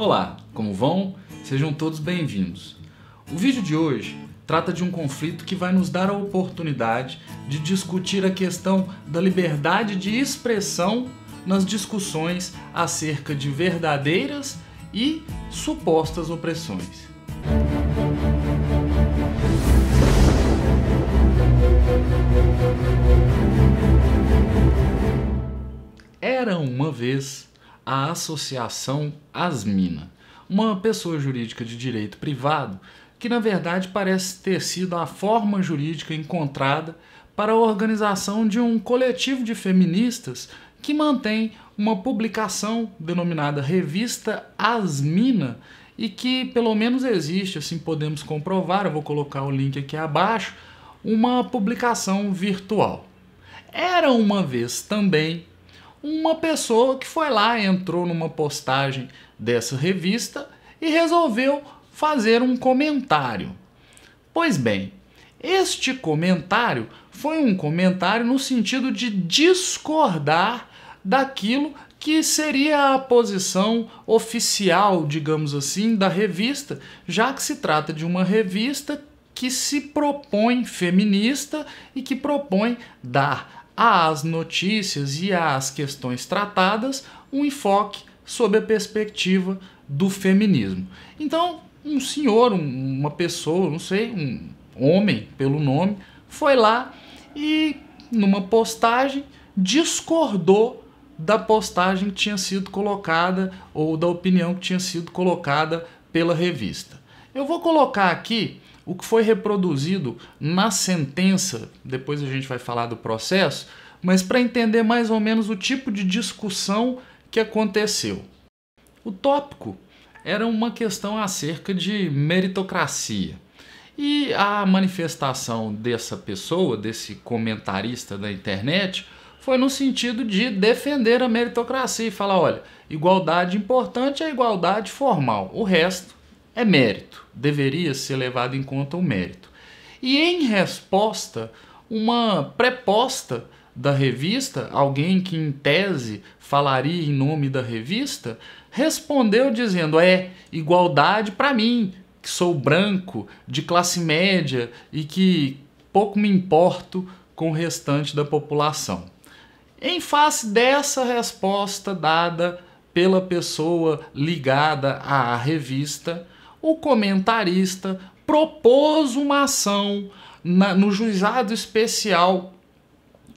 Olá, como vão? Sejam todos bem-vindos. O vídeo de hoje trata de um conflito que vai nos dar a oportunidade de discutir a questão da liberdade de expressão nas discussões acerca de verdadeiras e supostas opressões. Era uma vez a Associação Asmina, uma pessoa jurídica de direito privado que, na verdade, parece ter sido a forma jurídica encontrada para a organização de um coletivo de feministas que mantém uma publicação denominada Revista Asmina e que pelo menos existe, assim podemos comprovar, eu vou colocar o link aqui abaixo, uma publicação virtual. Era uma vez também uma pessoa que foi lá, entrou numa postagem dessa revista e resolveu fazer um comentário. Pois bem, este comentário foi um comentário no sentido de discordar daquilo que seria a posição oficial, digamos assim, da revista, já que se trata de uma revista que se propõe feminista e que propõe dar às notícias e às questões tratadas um enfoque sob a perspectiva do feminismo. Então, um senhor, um, uma pessoa, não sei, um homem pelo nome, foi lá e numa postagem discordou da postagem que tinha sido colocada ou da opinião que tinha sido colocada pela revista. Eu vou colocar aqui o que foi reproduzido na sentença, depois a gente vai falar do processo, mas para entender mais ou menos o tipo de discussão que aconteceu. O tópico era uma questão acerca de meritocracia. E a manifestação dessa pessoa, desse comentarista da internet, foi no sentido de defender a meritocracia e falar: olha, igualdade importante é igualdade formal, o resto é mérito, deveria ser levado em conta o mérito. E em resposta, uma preposta da revista, alguém que em tese falaria em nome da revista, respondeu dizendo: "É igualdade para mim, que sou branco, de classe média e que pouco me importo com o restante da população". Em face dessa resposta dada pela pessoa ligada à revista, o comentarista propôs uma ação na, no juizado especial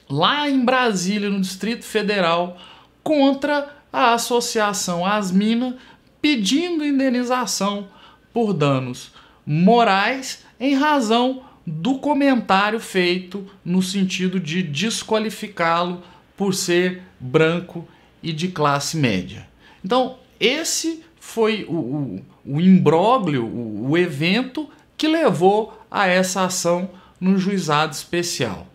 lá em Brasília, no Distrito Federal, contra a Associação Asmina, pedindo indenização por danos morais em razão do comentário feito no sentido de desqualificá-lo por ser branco e de classe média. Então, esse foi o, o, o imbróglio, o, o evento que levou a essa ação no juizado especial.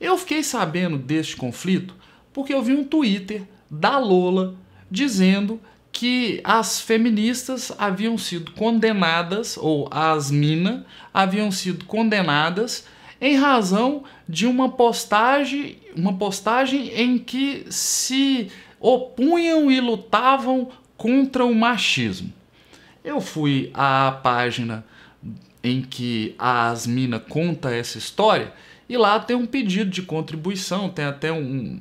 Eu fiquei sabendo deste conflito porque eu vi um Twitter da Lola dizendo que as feministas haviam sido condenadas, ou as minas haviam sido condenadas em razão de uma postagem, uma postagem em que se opunham e lutavam contra o machismo. Eu fui à página em que a Asmina conta essa história e lá tem um pedido de contribuição, tem até um,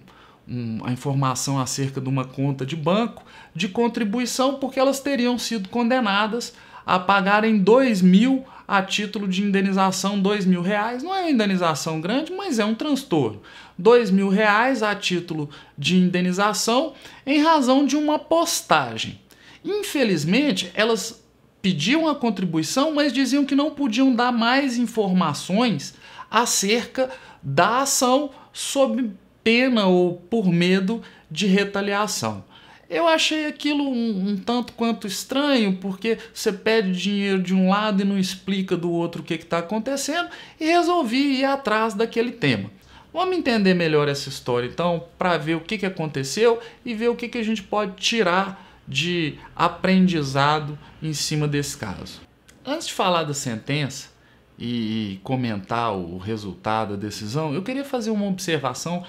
um, a informação acerca de uma conta de banco de contribuição, porque elas teriam sido condenadas a pagarem dois mil a título de indenização, dois mil reais. Não é uma indenização grande, mas é um transtorno dois mil reais a título de indenização em razão de uma postagem. Infelizmente, elas pediam a contribuição, mas diziam que não podiam dar mais informações acerca da ação sob pena ou por medo de retaliação. Eu achei aquilo um, um, tanto quanto estranho, porque você pede dinheiro de um lado e não explica do outro o que está acontecendo, e resolvi ir atrás daquele tema. Vamos entender melhor essa história, então, para ver o que, que aconteceu e ver o que, que a gente pode tirar de aprendizado em cima desse caso. Antes de falar da sentença e comentar o resultado da decisão, eu queria fazer uma observação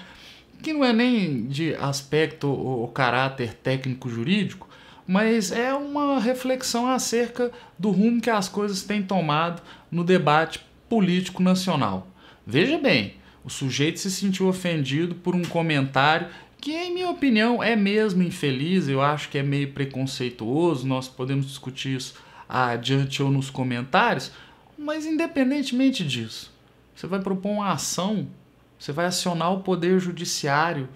que não é nem de aspecto ou caráter técnico-jurídico, mas é uma reflexão acerca do rumo que as coisas têm tomado no debate político nacional. Veja bem, o sujeito se sentiu ofendido por um comentário que, em minha opinião, é mesmo infeliz, eu acho que é meio preconceituoso, nós podemos discutir isso adiante ou nos comentários, mas independentemente disso, você vai propor uma ação, você vai acionar o Poder Judiciário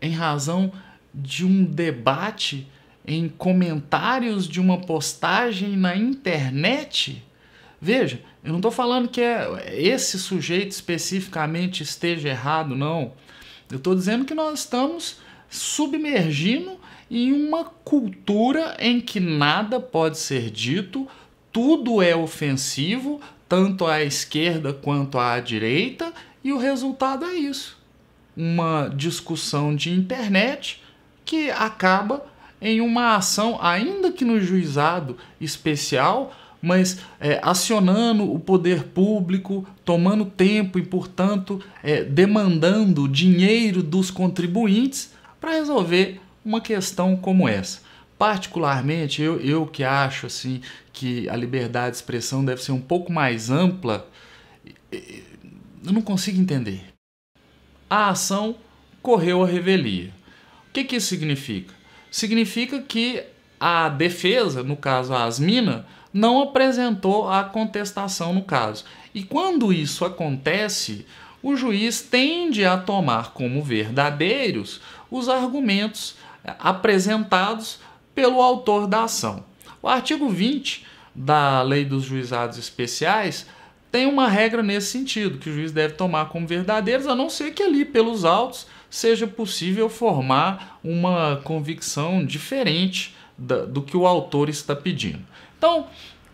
em razão de um debate em comentários de uma postagem na internet? Veja, eu não estou falando que é esse sujeito especificamente esteja errado, não. Eu estou dizendo que nós estamos submergindo em uma cultura em que nada pode ser dito, tudo é ofensivo, tanto à esquerda quanto à direita, e o resultado é isso. Uma discussão de internet que acaba em uma ação, ainda que no juizado especial, mas é, acionando o poder público, tomando tempo e, portanto, é, demandando dinheiro dos contribuintes para resolver uma questão como essa. Particularmente, eu, eu que acho assim que a liberdade de expressão deve ser um pouco mais ampla, eu não consigo entender. A ação correu a revelia. O que, que isso significa? Significa que a defesa, no caso a Asmina não apresentou a contestação no caso. E quando isso acontece, o juiz tende a tomar como verdadeiros os argumentos eh, apresentados pelo autor da ação. O artigo 20 da Lei dos Juizados Especiais tem uma regra nesse sentido, que o juiz deve tomar como verdadeiros, a não ser que ali, pelos autos, seja possível formar uma convicção diferente do que o autor está pedindo. Então,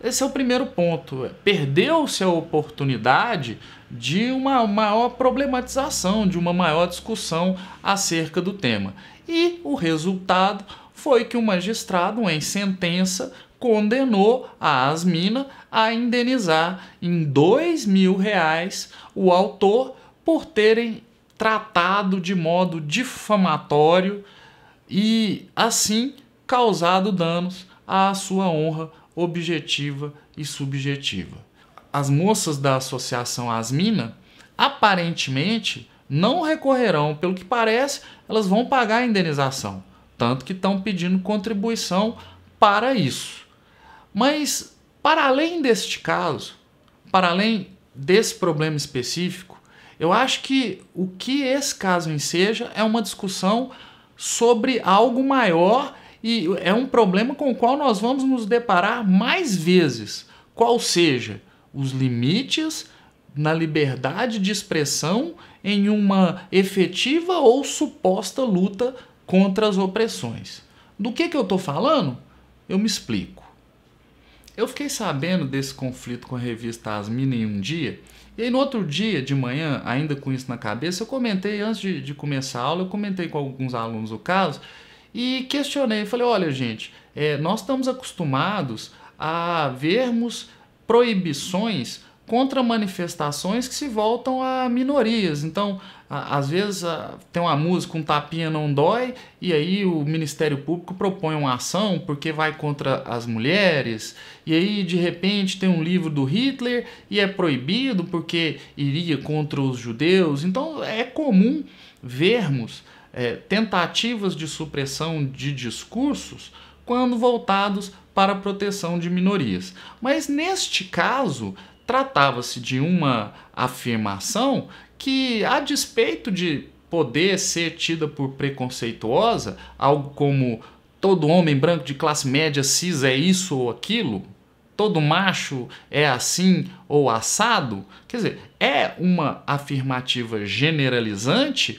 esse é o primeiro ponto. Perdeu-se a oportunidade de uma maior problematização, de uma maior discussão acerca do tema. E o resultado foi que o magistrado, em sentença, condenou a Asmina a indenizar em dois mil reais o autor por terem tratado de modo difamatório e assim causado danos à sua honra objetiva e subjetiva. As moças da associação Asmina, aparentemente, não recorrerão, pelo que parece, elas vão pagar a indenização, tanto que estão pedindo contribuição para isso. Mas, para além deste caso, para além desse problema específico, eu acho que o que esse caso enseja é uma discussão sobre algo maior e é um problema com o qual nós vamos nos deparar mais vezes, qual seja os limites na liberdade de expressão em uma efetiva ou suposta luta contra as opressões. Do que, que eu estou falando? Eu me explico. Eu fiquei sabendo desse conflito com a revista Asmina em um dia, e aí no outro dia de manhã, ainda com isso na cabeça, eu comentei, antes de, de começar a aula, eu comentei com alguns alunos o caso, e questionei, falei, olha gente, é, nós estamos acostumados a vermos proibições contra manifestações que se voltam a minorias. Então, a, às vezes a, tem uma música, um tapinha não dói, e aí o Ministério Público propõe uma ação porque vai contra as mulheres, e aí de repente tem um livro do Hitler e é proibido porque iria contra os judeus. Então, é comum vermos é, tentativas de supressão de discursos quando voltados para a proteção de minorias. Mas neste caso, tratava-se de uma afirmação que, a despeito de poder ser tida por preconceituosa, algo como todo homem branco de classe média cis é isso ou aquilo, todo macho é assim ou assado, quer dizer, é uma afirmativa generalizante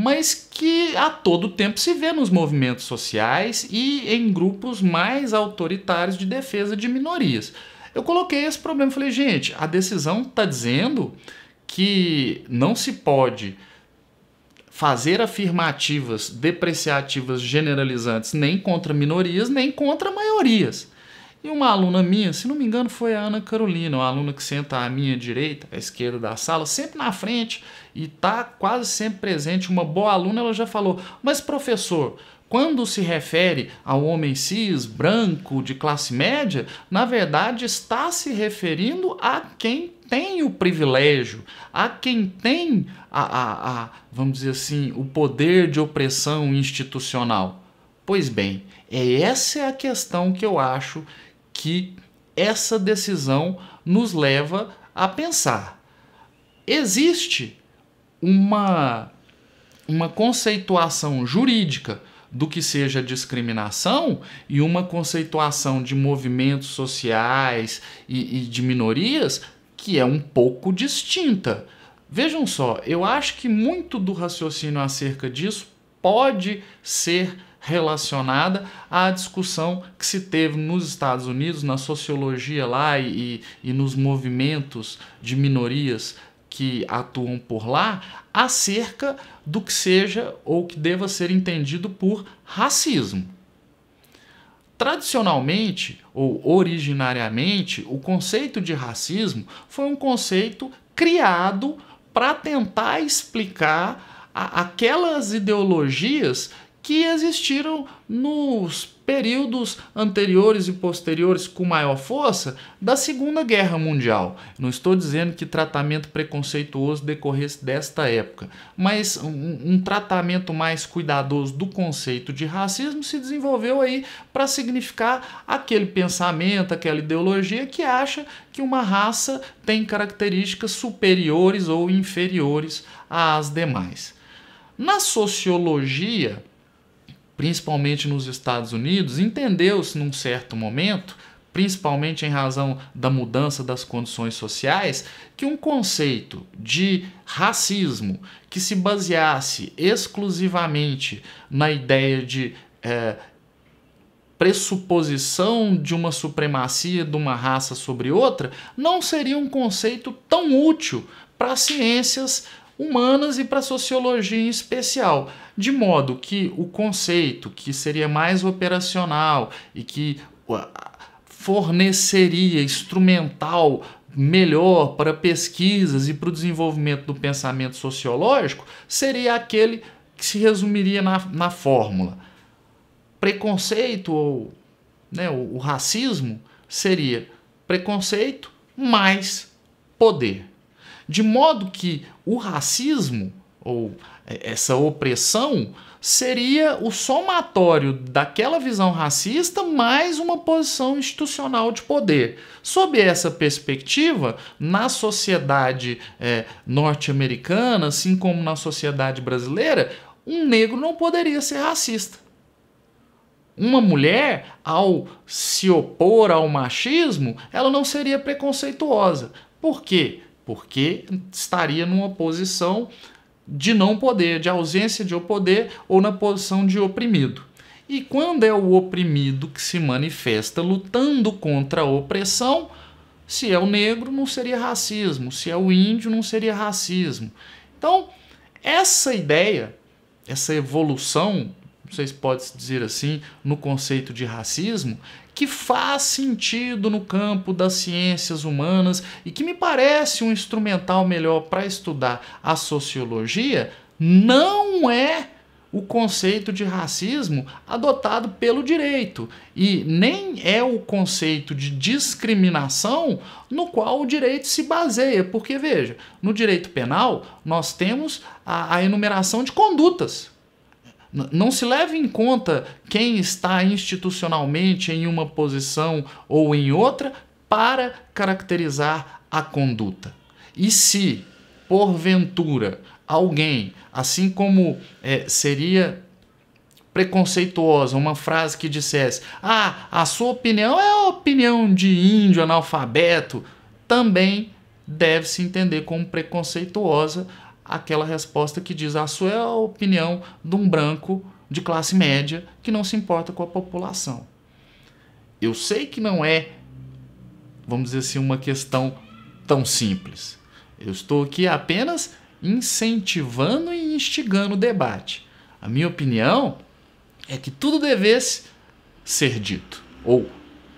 mas que a todo tempo se vê nos movimentos sociais e em grupos mais autoritários de defesa de minorias. Eu coloquei esse problema, falei, gente, a decisão está dizendo que não se pode fazer afirmativas depreciativas generalizantes nem contra minorias, nem contra maiorias. E uma aluna minha, se não me engano, foi a Ana Carolina, uma aluna que senta à minha direita, à esquerda da sala, sempre na frente, e está quase sempre presente. Uma boa aluna ela já falou, mas professor, quando se refere ao homem cis, branco, de classe média, na verdade está se referindo a quem tem o privilégio, a quem tem a, a, a vamos dizer assim, o poder de opressão institucional. Pois bem, é essa é a questão que eu acho que essa decisão nos leva a pensar. Existe uma, uma conceituação jurídica do que seja discriminação e uma conceituação de movimentos sociais e, e de minorias que é um pouco distinta. Vejam só, eu acho que muito do raciocínio acerca disso pode ser relacionada à discussão que se teve nos Estados Unidos, na sociologia lá e, e nos movimentos de minorias que atuam por lá acerca do que seja ou que deva ser entendido por racismo. Tradicionalmente ou originariamente, o conceito de racismo foi um conceito criado para tentar explicar aquelas ideologias que existiram nos períodos anteriores e posteriores com maior força da Segunda Guerra Mundial. Não estou dizendo que tratamento preconceituoso decorresse desta época, mas um, um tratamento mais cuidadoso do conceito de racismo se desenvolveu aí para significar aquele pensamento, aquela ideologia que acha que uma raça tem características superiores ou inferiores às demais. Na sociologia, principalmente nos Estados Unidos, entendeu-se num certo momento, principalmente em razão da mudança das condições sociais, que um conceito de racismo que se baseasse exclusivamente na ideia de é, pressuposição de uma supremacia de uma raça sobre outra não seria um conceito tão útil para ciências humanas e para sociologia em especial, de modo que o conceito que seria mais operacional e que forneceria instrumental melhor para pesquisas e para o desenvolvimento do pensamento sociológico seria aquele que se resumiria na, na fórmula. Preconceito ou né, o, o racismo seria preconceito mais poder. De modo que o racismo, ou é, essa opressão, seria o somatório daquela visão racista mais uma posição institucional de poder. Sob essa perspectiva, na sociedade é, norte-americana, assim como na sociedade brasileira, um negro não poderia ser racista. Uma mulher, ao se opor ao machismo, ela não seria preconceituosa. Por quê? porque estaria numa posição de não poder, de ausência de poder ou na posição de oprimido. E quando é o oprimido que se manifesta lutando contra a opressão, se é o negro, não seria racismo, se é o índio, não seria racismo. Então, essa ideia, essa evolução, não sei se pode dizer assim, no conceito de racismo, que faz sentido no campo das ciências humanas e que me parece um instrumental melhor para estudar a sociologia, não é o conceito de racismo adotado pelo direito e nem é o conceito de discriminação no qual o direito se baseia, porque veja, no direito penal nós temos a, a enumeração de condutas não se leve em conta quem está institucionalmente em uma posição ou em outra para caracterizar a conduta. E se, porventura, alguém, assim como é, seria preconceituosa, uma frase que dissesse: Ah, a sua opinião é a opinião de índio analfabeto, também deve se entender como preconceituosa aquela resposta que diz a sua é a opinião de um branco de classe média que não se importa com a população. Eu sei que não é, vamos dizer assim, uma questão tão simples. Eu estou aqui apenas incentivando e instigando o debate. A minha opinião é que tudo devesse ser dito, ou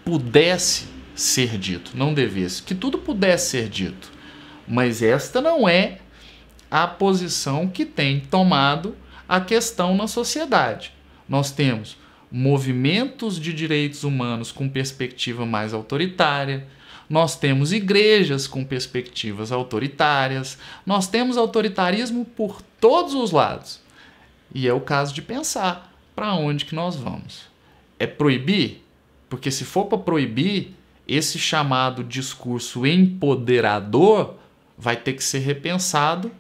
pudesse ser dito, não devesse, que tudo pudesse ser dito. Mas esta não é a posição que tem tomado a questão na sociedade. Nós temos movimentos de direitos humanos com perspectiva mais autoritária, nós temos igrejas com perspectivas autoritárias, nós temos autoritarismo por todos os lados. E é o caso de pensar para onde que nós vamos. É proibir? Porque se for para proibir, esse chamado discurso empoderador vai ter que ser repensado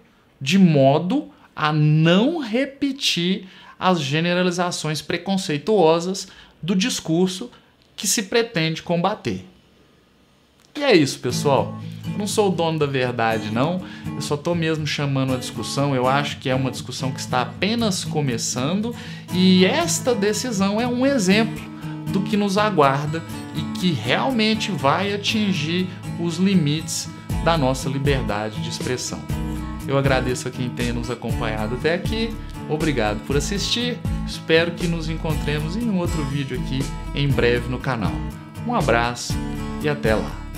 de modo a não repetir as generalizações preconceituosas do discurso que se pretende combater. E é isso, pessoal. Eu não sou o dono da verdade, não. Eu só estou mesmo chamando a discussão. Eu acho que é uma discussão que está apenas começando e esta decisão é um exemplo do que nos aguarda e que realmente vai atingir os limites da nossa liberdade de expressão. Eu agradeço a quem tenha nos acompanhado até aqui. Obrigado por assistir. Espero que nos encontremos em um outro vídeo aqui em breve no canal. Um abraço e até lá.